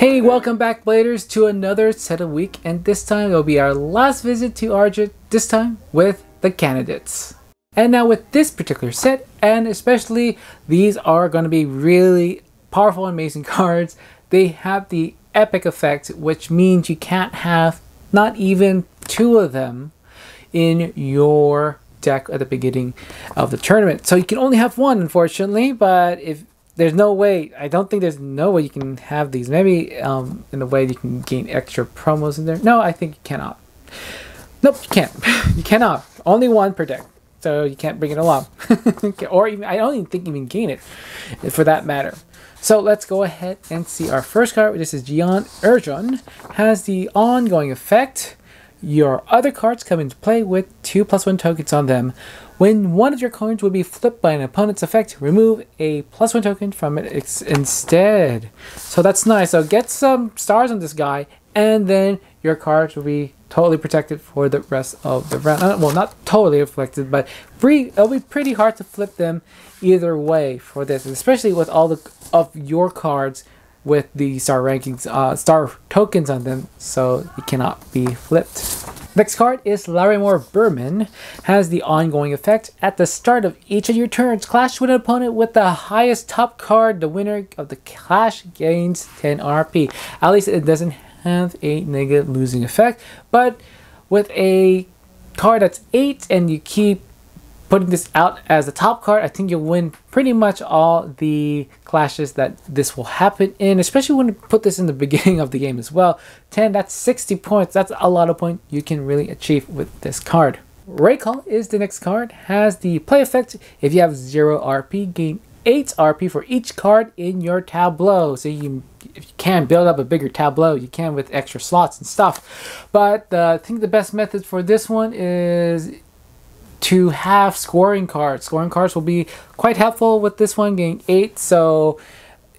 Hey, welcome back, Bladers, to another set of week, and this time it'll be our last visit to Arjit, this time with the candidates. And now with this particular set, and especially these are going to be really powerful amazing cards. They have the epic effect, which means you can't have not even two of them in your deck at the beginning of the tournament. So you can only have one, unfortunately, but if there's no way. I don't think there's no way you can have these. Maybe um, in a way you can gain extra promos in there. No, I think you cannot. Nope, you can't. you cannot. Only one per deck. So you can't bring it along. or even, I don't even think you can gain it for that matter. So let's go ahead and see our first card. This is Gian Urjon. Has the ongoing effect your other cards come into play with 2 plus 1 tokens on them. When one of your coins would be flipped by an opponent's effect, remove a plus 1 token from it instead. So that's nice. So get some stars on this guy, and then your cards will be totally protected for the rest of the round. Uh, well, not totally protected, but free, it'll be pretty hard to flip them either way for this, especially with all the of your cards with the star rankings, uh, star tokens on them, so it cannot be flipped. Next card is Larimore Berman, has the ongoing effect. At the start of each of your turns, clash with an opponent with the highest top card. The winner of the clash gains 10 RP. At least it doesn't have a negative losing effect, but with a card that's 8 and you keep putting this out as a top card, I think you'll win pretty much all the clashes that this will happen in, especially when you put this in the beginning of the game as well. 10, that's 60 points. That's a lot of points you can really achieve with this card. Raycall is the next card, has the play effect. If you have 0 RP, gain 8 RP for each card in your tableau. So you, if you can build up a bigger tableau, you can with extra slots and stuff. But uh, I think the best method for this one is to have scoring cards. Scoring cards will be quite helpful with this one getting eight. So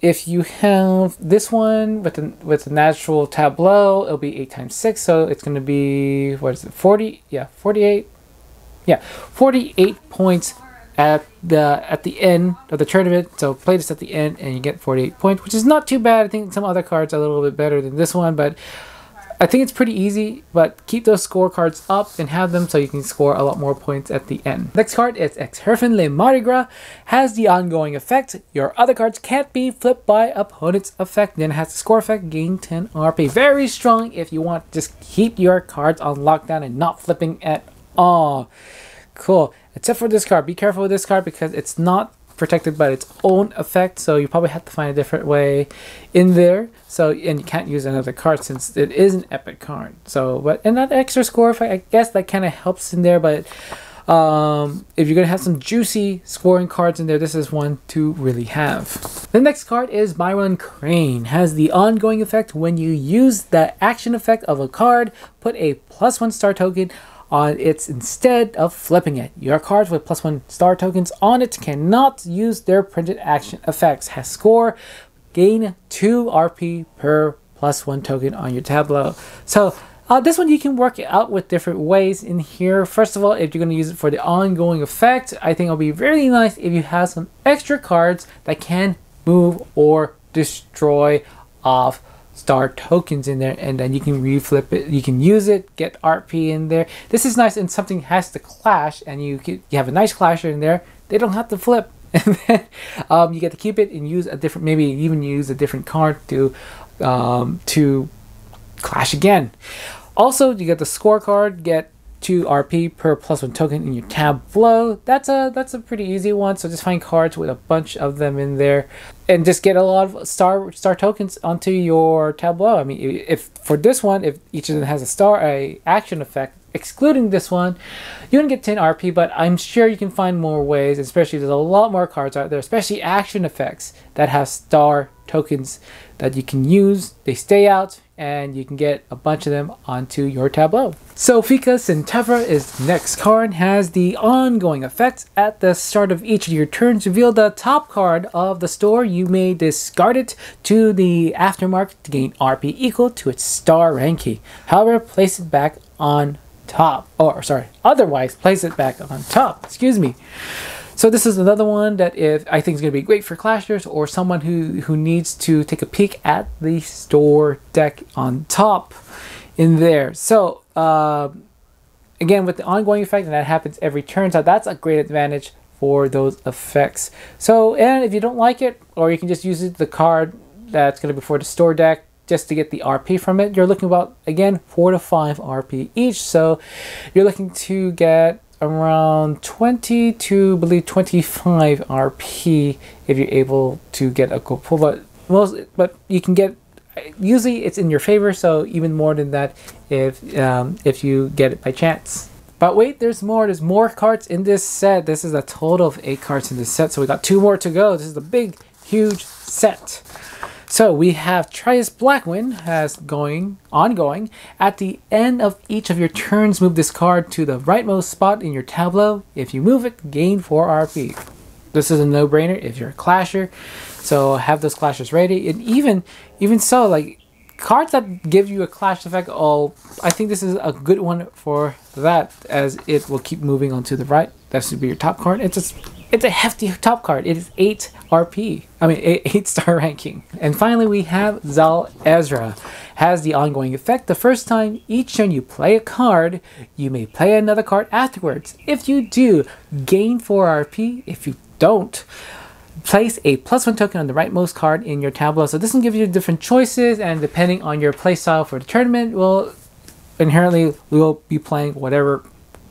if you have this one with the, with a natural tableau, it'll be eight times six. So it's going to be, what is it? 40? Yeah, 48. Yeah, 48 points at the at the end of the tournament. So play this at the end and you get 48 points, which is not too bad. I think some other cards are a little bit better than this one, but I think it's pretty easy, but keep those scorecards up and have them so you can score a lot more points at the end. Next card is Exherfen Le Marigra. has the ongoing effect. Your other cards can't be flipped by opponent's effect, then has the score effect, gain 10 RP. Very strong if you want just keep your cards on lockdown and not flipping at all. Cool. Except for this card. Be careful with this card because it's not protected by its own effect, so you probably have to find a different way in there. So and you can't use another card since it is an epic card. So but and that extra score, I guess that kind of helps in there, but. Um, if you're going to have some juicy scoring cards in there, this is one to really have. The next card is Myron Crane. Has the ongoing effect when you use the action effect of a card, put a plus one star token on its instead of flipping it. Your cards with plus one star tokens on it cannot use their printed action effects. Has score gain two RP per plus one token on your tableau. So uh, this one you can work it out with different ways in here. First of all, if you're going to use it for the ongoing effect, I think it'll be really nice if you have some extra cards that can move or destroy off star tokens in there and then you can reflip it you can use it get rp in there this is nice and something has to clash and you can, you have a nice clasher in there they don't have to flip and then um, you get to keep it and use a different maybe even use a different card to um, to clash again also you get the scorecard get 2 RP per plus 1 token in your tableau. That's a that's a pretty easy one. So just find cards with a bunch of them in there and just get a lot of star star tokens onto your tableau. I mean, if for this one, if each of them has a star a action effect, excluding this one, you can get 10 RP, but I'm sure you can find more ways, especially there's a lot more cards out there, especially action effects that have star tokens that you can use. They stay out, and you can get a bunch of them onto your tableau. So Fika Centevra is next card has the ongoing effect at the start of each of your turns. Reveal the top card of the store. You may discard it to the aftermarket to gain RP equal to its star ranking. However, place it back on top. Or sorry, otherwise place it back on top. Excuse me. So this is another one that if I think is going to be great for clashers or someone who, who needs to take a peek at the store deck on top in there. So uh, again, with the ongoing effect, and that happens every turn, so that's a great advantage for those effects. So, and if you don't like it, or you can just use it, the card that's going to be for the store deck, just to get the RP from it. You're looking about, again, 4 to 5 RP each. So you're looking to get around 20 to believe 25 RP if you're able to get a But Most, but you can get usually it's in your favor, so even more than that if um, if you get it by chance. But wait, there's more. There's more cards in this set. This is a total of eight cards in this set, so we got two more to go. This is a big, huge set. So we have Trias Blackwind has going ongoing. At the end of each of your turns, move this card to the rightmost spot in your tableau. If you move it, gain 4 RP. This is a no-brainer if you're a clasher. So have those clashes ready. And even even so, like cards that give you a clash effect, oh, I think this is a good one for that as it will keep moving onto the right. That should be your top card. It's just it's a hefty top card. It is 8 RP. I mean, 8, star ranking. And finally, we have Zal Ezra. Has the ongoing effect the first time each turn you play a card, you may play another card afterwards. If you do, gain 4 RP. If you don't, place a plus one token on the rightmost card in your tableau. So this will give you different choices, and depending on your play style for the tournament, will inherently we'll be playing whatever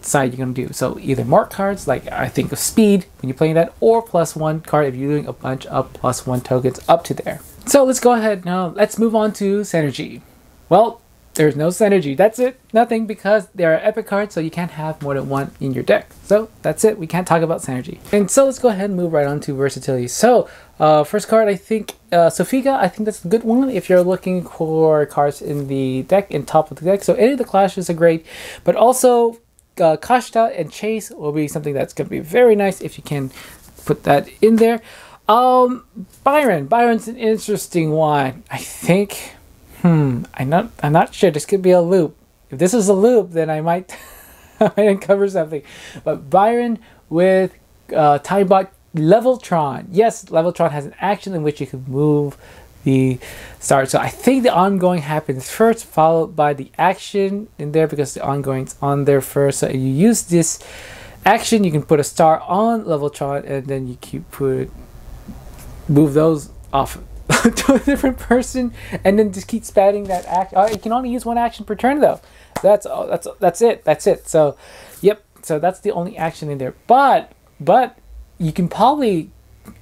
side you're going to do. So either mark cards, like I think of speed when you're playing that, or plus one card if you're doing a bunch of plus one tokens up to there. So let's go ahead now. Let's move on to synergy. Well, there's no synergy. That's it. Nothing because there are epic cards, so you can't have more than one in your deck. So that's it. We can't talk about synergy. And so let's go ahead and move right on to versatility. So uh, first card, I think uh, Sofiga. I think that's a good one if you're looking for cards in the deck and top of the deck. So any of the clashes are great, but also uh, Kashta and Chase will be something that's going to be very nice if you can put that in there. Um, Byron. Byron's an interesting one. I think. Hmm. I'm not. I'm not sure. This could be a loop. If this is a loop, then I might. I might uncover something. But Byron with uh, Timebot Leveltron. Yes, Leveltron has an action in which you can move the start. So I think the ongoing happens first, followed by the action in there because the ongoing's on there first. So you use this action, you can put a star on Leveltron, and then you keep put move those off to a different person, and then just keep spamming that act. Oh, you can only use one action per turn though. That's all. That's that's it. That's it. So, yep. So that's the only action in there. But but you can probably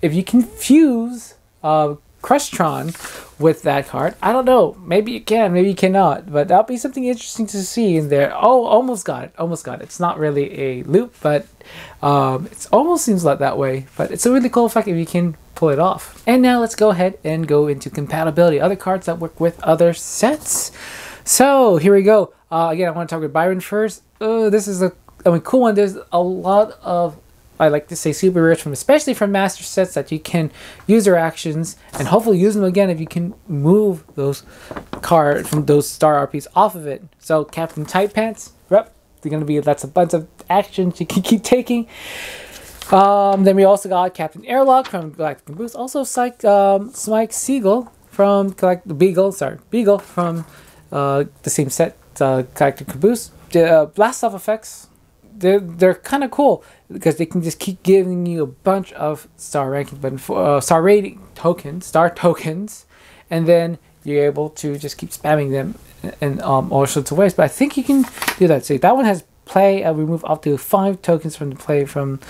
if you confuse. uh, Crushtron with that card. I don't know. Maybe you can, maybe you cannot, but that'll be something interesting to see in there. Oh, almost got it. Almost got it. It's not really a loop, but um, it almost seems like that way. But it's a really cool effect if you can pull it off. And now let's go ahead and go into compatibility. Other cards that work with other sets. So here we go. Uh, again, I want to talk with Byron first. Uh, this is a I mean, cool one. There's a lot of I like to say super rich from, especially from master sets that you can use their actions and hopefully use them again if you can move those card from those star RPs off of it. So Captain Tight Pants, they they're gonna be that's a bunch of actions you can keep taking. Um, then we also got Captain Airlock from Galactic Boost, also Psych, um, Smike Siegel from Galactic Beagle, sorry, Beagle from uh, the same set, uh, Galactic Caboose. The uh, blast off effects, they're, they're kind of cool because they can just keep giving you a bunch of star rankings, but for, uh, star rating tokens, star tokens, and then you're able to just keep spamming them in um, all sorts of ways. But I think you can do that. So that one has play and uh, remove up to five tokens from the play from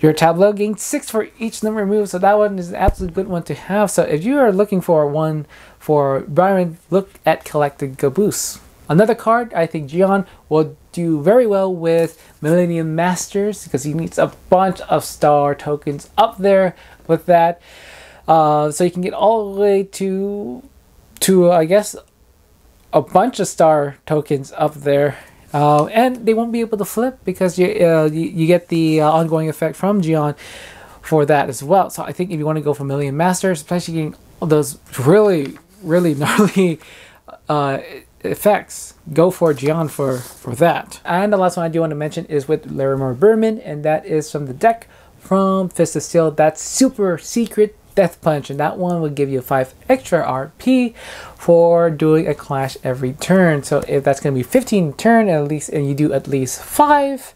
your tableau. Gain six for each number removed. So that one is an absolute good one to have. So if you are looking for one for Byron, look at Collected Caboose. Another card I think Gian will do very well with Millennium Masters because he needs a bunch of star tokens up there with that. Uh, so you can get all the way to, to I guess, a bunch of star tokens up there. Uh, and they won't be able to flip because you, uh, you, you, get the uh, ongoing effect from Gion for that as well. So I think if you want to go for Million Masters, especially getting those really, really gnarly uh, effects. Go for Gian for, for that. And the last one I do want to mention is with Larimar Berman, and that is from the deck from Fist of Steel. That's super secret Death Punch, and that one will give you 5 extra RP for doing a clash every turn. So if that's going to be 15 turn, at least, and you do at least 5,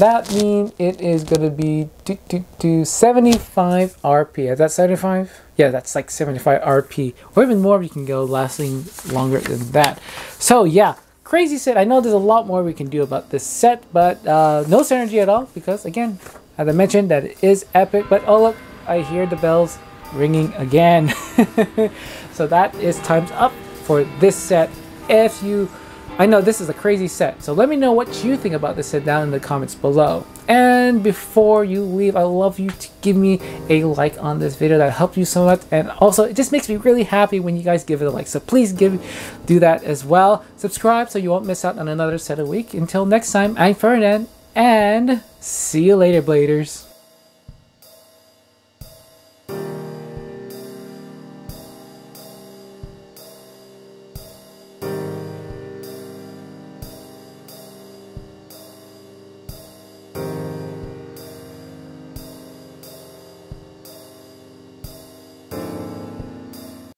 that means it is going to be do, do, do 75 RP. Is that 75? Yeah, that's like 75 RP, or even more you can go lasting longer than that. So yeah, crazy set. I know there's a lot more we can do about this set, but uh, no synergy at all because, again, as I mentioned, that it is epic, but oh look, I hear the bells ringing again. so that is time's up for this set. If you, I know this is a crazy set, so let me know what you think about this set down in the comments below. And before you leave, I love you to give me a like on this video. That helped you so much. And also, it just makes me really happy when you guys give it a like. So please give, do that as well. Subscribe so you won't miss out on another set a week. Until next time, I'm Ferdinand, and see you later, Bladers.